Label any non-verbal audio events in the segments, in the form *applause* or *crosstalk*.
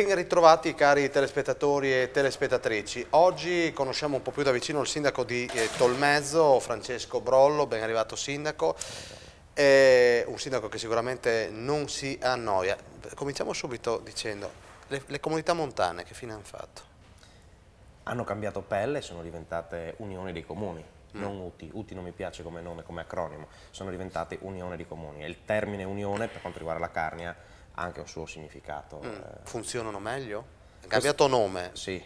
Ben ritrovati cari telespettatori e telespettatrici. Oggi conosciamo un po' più da vicino il sindaco di eh, Tolmezzo, Francesco Brollo, ben arrivato sindaco. È un sindaco che sicuramente non si annoia. Cominciamo subito dicendo, le, le comunità montane che fine hanno fatto? Hanno cambiato pelle e sono diventate unione dei comuni mm. non UTI, UTI non mi piace come nome, come acronimo, sono diventate Unione di Comuni e il termine Unione per quanto riguarda la Carnia anche un suo significato. Mm. Eh. Funzionano meglio? Ha cambiato nome? Sì,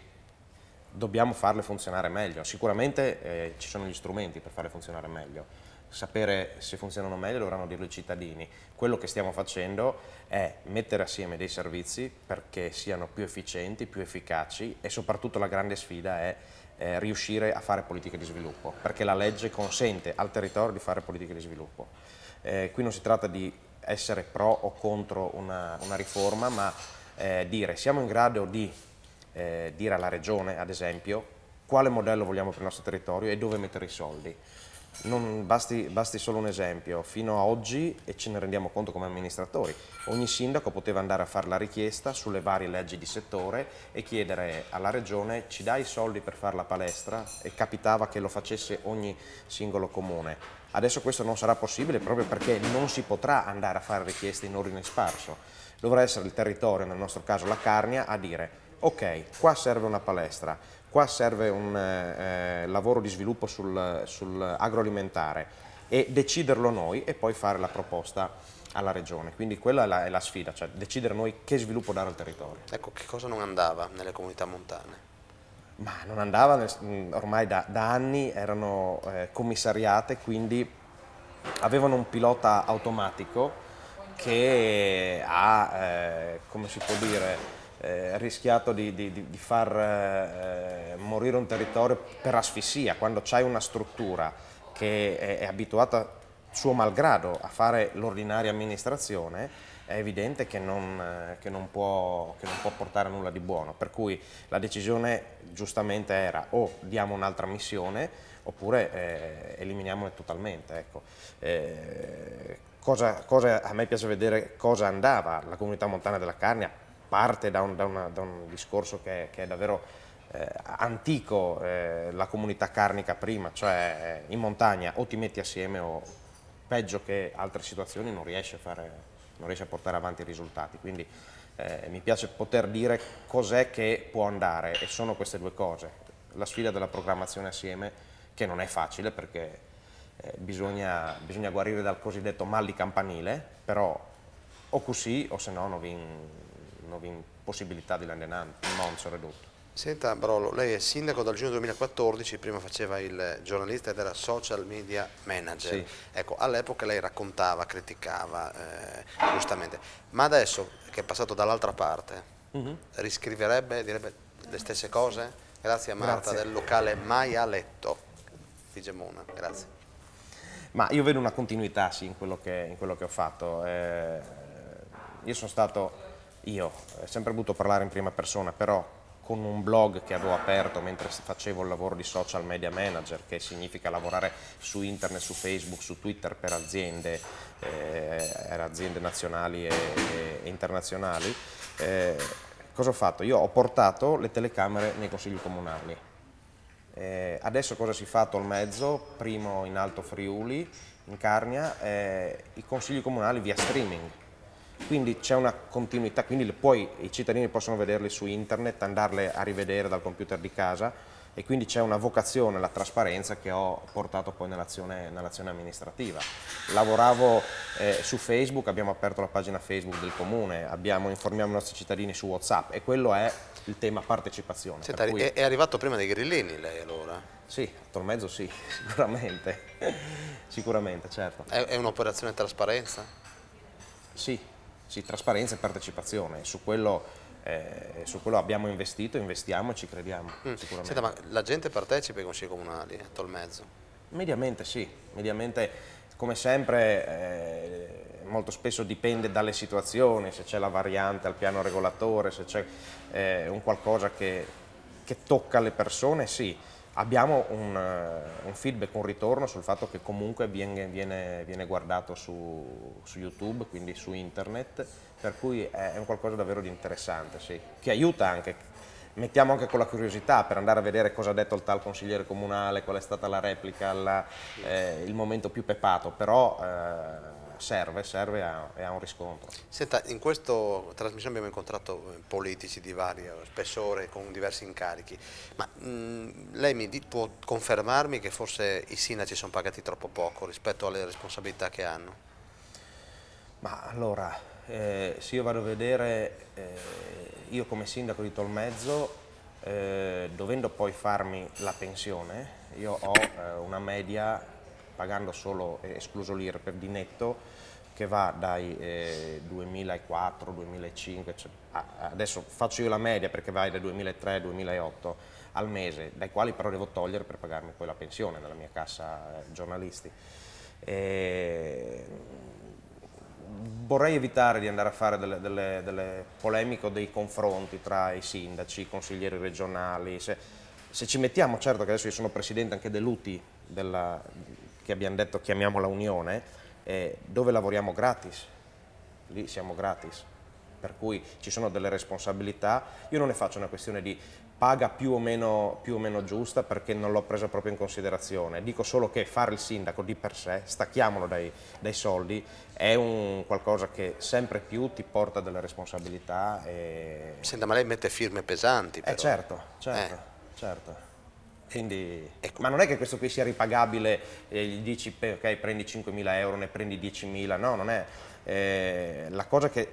dobbiamo farle funzionare meglio. Sicuramente eh, ci sono gli strumenti per farle funzionare meglio. Sapere se funzionano meglio dovranno dirlo i cittadini. Quello che stiamo facendo è mettere assieme dei servizi perché siano più efficienti, più efficaci e soprattutto la grande sfida è eh, riuscire a fare politiche di sviluppo perché la legge consente al territorio di fare politiche di sviluppo. Eh, qui non si tratta di essere pro o contro una, una riforma, ma eh, dire siamo in grado di eh, dire alla regione, ad esempio, quale modello vogliamo per il nostro territorio e dove mettere i soldi. Non, basti, basti, solo un esempio, fino a oggi, e ce ne rendiamo conto come amministratori, ogni sindaco poteva andare a fare la richiesta sulle varie leggi di settore e chiedere alla regione ci dai i soldi per fare la palestra e capitava che lo facesse ogni singolo comune. Adesso questo non sarà possibile proprio perché non si potrà andare a fare richieste in ordine sparso, dovrà essere il territorio, nel nostro caso la Carnia, a dire ok, qua serve una palestra, Qua serve un eh, eh, lavoro di sviluppo sul, sull'agroalimentare e deciderlo noi e poi fare la proposta alla regione, quindi quella è la, è la sfida, cioè decidere noi che sviluppo dare al territorio. Ecco, che cosa non andava nelle comunità montane? Ma non andava, mm, ormai da, da, anni erano eh, commissariate, quindi avevano un pilota automatico che ha, eh, come si può dire, eh, rischiato di, di, di far eh, morire un territorio per asfissia, quando c'è una struttura che è, è abituata suo malgrado a fare l'ordinaria amministrazione, è evidente che non, eh, che, non può, che non, può, portare a nulla di buono, per cui la decisione giustamente era o diamo un'altra missione oppure eh, eliminiamola totalmente. Ecco. Eh, cosa, cosa, a me piace vedere cosa andava la comunità montana della Carnia parte da un, da una, da un discorso che, che, è davvero eh, antico, eh, la comunità carnica prima, cioè eh, in montagna o ti metti assieme o peggio che altre situazioni non riesci a, fare, non riesci a portare avanti i risultati. Quindi eh, mi piace poter dire cos'è che può andare e sono queste due cose. La sfida della programmazione assieme che non è facile perché eh, bisogna, bisogna guarire dal cosiddetto mal di campanile, però o così o se no non vi nuove possibilità di Landenan, in Monzo ridotto. Senta Brolo, lei è sindaco dal giugno 2014, prima faceva il giornalista ed era social media manager. Sì. Ecco, all'epoca lei raccontava, criticava, eh, giustamente, ma adesso che è passato dall'altra parte, mm -hmm. riscriverebbe, direbbe le stesse cose? Grazie a Marta Grazie. del locale Mai a Letto di Gemona. Grazie. Ma io vedo una continuità sì, in, quello che, in quello che ho fatto. Eh, io sono stato io, ho sempre voluto parlare in prima persona, però con un blog che avevo aperto mentre facevo il lavoro di social media manager, che significa lavorare su internet, su Facebook, su Twitter per aziende, eh, aziende nazionali e, e internazionali, eh, cosa ho fatto? Io ho portato le telecamere nei consigli comunali. Eh, adesso cosa si fa? mezzo? primo in Alto Friuli, in Carnia, eh, i consigli comunali via streaming quindi c'è una continuità, quindi poi i cittadini possono vederle su internet, andarle a rivedere dal computer di casa e quindi c'è una vocazione, la trasparenza che ho portato poi nell'azione nell amministrativa. Lavoravo eh, su Facebook, abbiamo aperto la pagina Facebook del comune, abbiamo, informiamo i nostri cittadini su Whatsapp e quello è il tema partecipazione. Senta, cui... È arrivato prima dei grillini lei allora? Sì, Tormezzo sì, *laughs* sicuramente, sicuramente, certo. È, è un'operazione trasparenza? Sì, sì, trasparenza e partecipazione, su quello, eh, su quello abbiamo investito, investiamo e ci crediamo. Mm. Senta, ma la gente partecipa ai consigli comunali, a tol mezzo? Mediamente sì, mediamente come sempre eh, molto spesso dipende dalle situazioni, se c'è la variante al piano regolatore, se c'è eh, un qualcosa che, che tocca le persone, sì abbiamo un, eh, un, feedback, un ritorno sul fatto che comunque viene, viene, viene guardato su, su, YouTube, quindi su internet, per cui è un qualcosa davvero di interessante, sì, che aiuta anche, mettiamo anche con la curiosità per andare a vedere cosa ha detto il tal consigliere comunale, qual è stata la replica, la, eh, il momento più pepato, però... Eh, serve, serve e ha un riscontro. Senta, in questa trasmissione abbiamo incontrato eh, politici di vario eh, spessore con diversi incarichi, ma mh, mm, lei mi può confermarmi che forse i sindaci sono pagati troppo poco rispetto alle responsabilità che hanno? Ma allora, eh, se io vado a vedere, eh, io come sindaco di Tolmezzo, eh, dovendo poi farmi la pensione, io ho eh, una media pagando solo eh, escluso l'IRPEF di netto che va dai eh, 2004, 2005, cioè, adesso faccio io la media perché vai dai 2003, 2008 al mese, dai quali però devo togliere per pagarmi poi la pensione nella mia cassa eh, giornalisti. E... Mm, vorrei evitare di andare a fare delle, delle, delle polemiche o dei confronti tra i sindaci, i consiglieri regionali. Se, se ci mettiamo, certo che adesso io sono presidente anche dell'UTI, della, che abbiamo detto chiamiamola unione, eh, dove lavoriamo gratis, lì siamo gratis, per cui ci sono delle responsabilità, io non ne faccio una questione di paga più o meno, più o meno giusta perché non l'ho presa proprio in considerazione, dico solo che fare il sindaco di per sé, stacchiamolo dai, dai soldi, è un qualcosa che sempre più ti porta delle responsabilità. E... Senta, ma lei mette firme pesanti eh, però. Eh certo, certo, eh. certo. Quindi, ecco. Ma non è che questo qui sia ripagabile e eh, gli dici ok prendi 5.000 euro, ne prendi 10.000, no, non è. Eh, la cosa che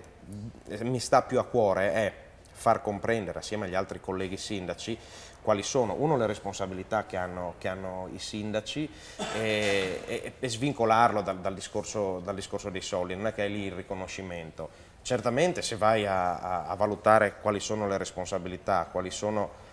eh, mi sta più a cuore è far comprendere assieme agli altri colleghi sindaci quali sono, uno, le responsabilità che hanno, che hanno i sindaci e, e, e svincolarlo dal, dal, discorso, dal, discorso, dei soldi, non è che è lì il riconoscimento. Certamente se vai a, a, a valutare quali sono le responsabilità, quali sono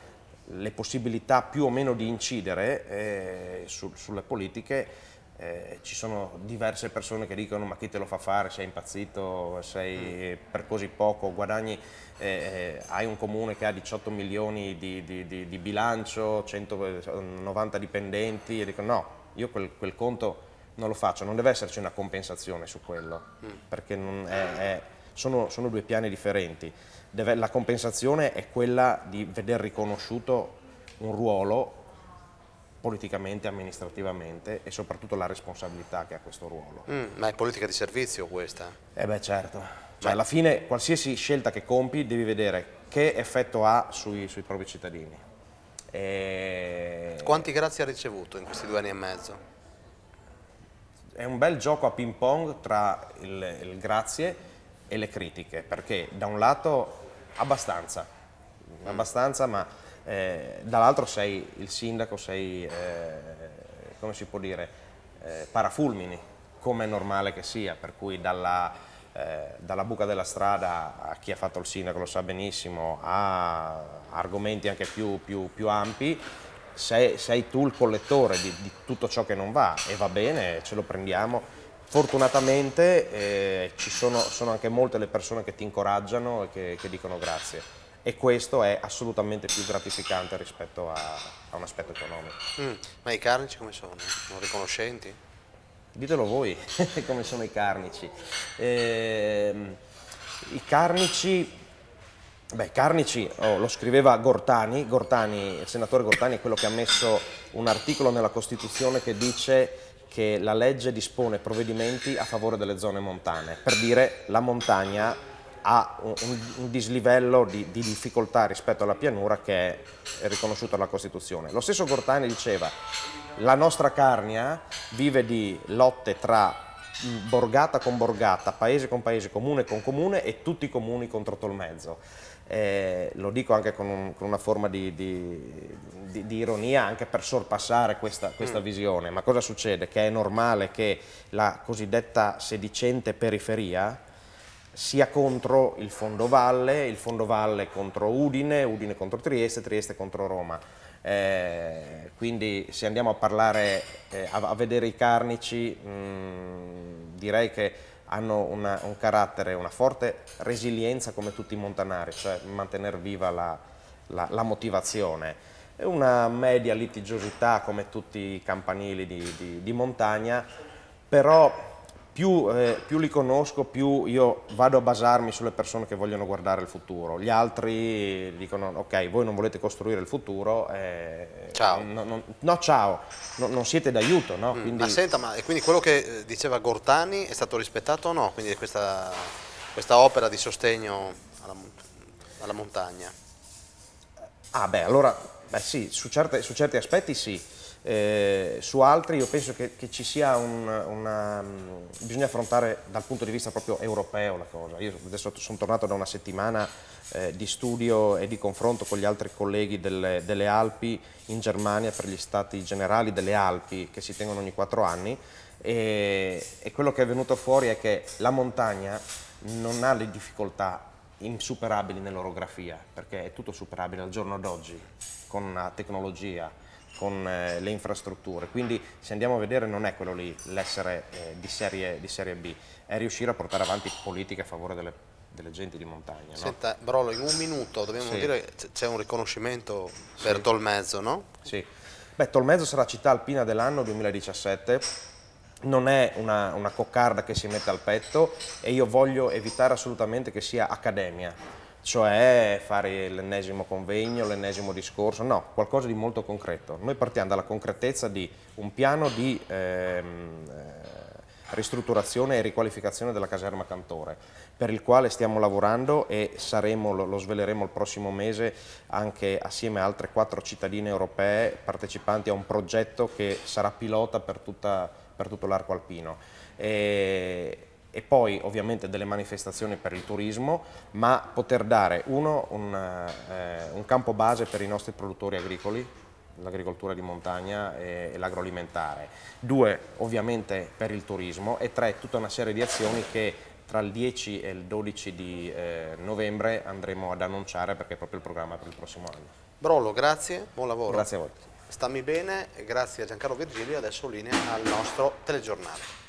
le possibilità più o meno di incidere eh, su, sulle politiche eh, ci sono diverse persone che dicono ma chi te lo fa fare, sei impazzito, sei mm. per così poco, guadagni, eh, eh, hai un comune che ha 18 milioni di, di, di, di bilancio, 190 eh, dipendenti e dicono no, io quel, quel, conto non lo faccio, non deve esserci una compensazione su quello, mm. perché non è, è sono, sono due piani differenti. Deve, la compensazione è quella di veder riconosciuto un ruolo politicamente, amministrativamente e soprattutto la responsabilità che ha questo ruolo. Mm, ma è politica di servizio questa? Eh beh certo, cioè, alla fine qualsiasi scelta che compi devi vedere che effetto ha sui, sui propri cittadini. E... Quanti grazie ha ricevuto in questi due anni e mezzo? È un bel gioco a ping pong tra il, il grazie e le critiche, perché da un lato abbastanza, abbastanza ma eh, dall'altro sei il sindaco, sei, eh, come si può dire, eh, parafulmini, come è normale che sia, per cui dalla, eh, dalla buca della strada a chi ha fatto il sindaco lo sa benissimo, a argomenti anche più, più, più ampi, sei, sei, tu il collettore di, di tutto ciò che non va e va bene, ce lo prendiamo fortunatamente eh, ci sono, sono, anche molte le persone che ti incoraggiano e che, che dicono grazie e questo è assolutamente più gratificante rispetto a, a un aspetto economico. Mm, ma i carnici come sono? Sono riconoscenti? Ditelo voi *laughs* come sono i carnici. Eh, I carnici, beh, carnici oh, lo scriveva Gortani, Gortani, il senatore Gortani è quello che ha messo un articolo nella Costituzione che dice che la legge dispone provvedimenti a favore delle zone montane, per dire la montagna ha un, un dislivello di, di, difficoltà rispetto alla pianura che è riconosciuto dalla Costituzione. Lo stesso Gortani diceva la nostra Carnia vive di lotte tra borgata con borgata, paese con paese, comune con comune e tutti i comuni contro Tolmezzo. Eh, lo dico anche con, un, con una forma di, di, di, di, ironia anche per sorpassare questa, questa mm. visione, ma cosa succede? Che è normale che la cosiddetta sedicente periferia sia contro il Fondo Valle, il Fondo Valle contro Udine, Udine contro Trieste, Trieste contro Roma. Eh, quindi se andiamo a parlare, eh, a, a, vedere i carnici, mh, mm, direi che hanno una, un carattere, una forte resilienza come tutti i montanari, cioè mantenere viva la, la, la motivazione. È una media litigiosità come tutti i campanili di, di, di montagna, però più, eh, più, li conosco, più io vado a basarmi sulle persone che vogliono guardare il futuro. Gli altri dicono, ok, voi non volete costruire il futuro, eh, ciao. No, no, no ciao, no, non siete d'aiuto. No? Mm, quindi... Ma senta, ma quindi quello che eh, diceva Gortani è stato rispettato o no? Quindi questa, questa opera di sostegno alla, alla montagna? Ah beh, allora Beh sì, su, certe, su certi aspetti sì. Eh, su altri io penso che, che ci sia un, una... Mm, bisogna affrontare dal punto di vista proprio europeo la cosa. Io adesso sono tornato da una settimana eh, di studio e di confronto con gli altri colleghi delle, delle, Alpi in Germania per gli stati generali delle Alpi che si tengono ogni quattro anni e, e quello che è venuto fuori è che la montagna non ha le difficoltà insuperabili nell'orografia perché è tutto superabile al giorno d'oggi con la eh, tecnologia, con eh, le infrastrutture. Quindi se andiamo a vedere non è quello lì l'essere eh, di, di, serie, B, è riuscire a portare avanti politiche a favore delle, delle genti di montagna. No? Senta, Brolo, in un minuto dobbiamo sì. dire che c'è un riconoscimento sì. per Tolmezzo, no? Sì. Beh, Tolmezzo sarà città alpina dell'anno 2017 non è una, una, coccarda che si mette al petto e io voglio evitare assolutamente che sia accademia cioè fare l'ennesimo convegno, l'ennesimo discorso, no, qualcosa di molto concreto. Noi partiamo dalla concretezza di un piano di ehm, eh, ristrutturazione e riqualificazione della caserma Cantore, per il quale stiamo lavorando e saremo, lo, sveleremo il prossimo mese anche assieme a altre quattro cittadine europee partecipanti a un progetto che sarà pilota per, tutta, per tutto l'arco alpino. E e poi ovviamente delle manifestazioni per il turismo, ma poter dare uno, un, eh, un campo base per i nostri produttori agricoli, l'agricoltura di montagna e, e l'agroalimentare, due ovviamente per il turismo e tre tutta una serie di azioni che tra il 10 e il 12 di eh, novembre andremo ad annunciare perché è proprio il programma per il prossimo anno. Brollo, grazie, buon lavoro. Grazie a voi. Stammi bene, grazie a Giancarlo Virgilio e adesso linea al nostro telegiornale.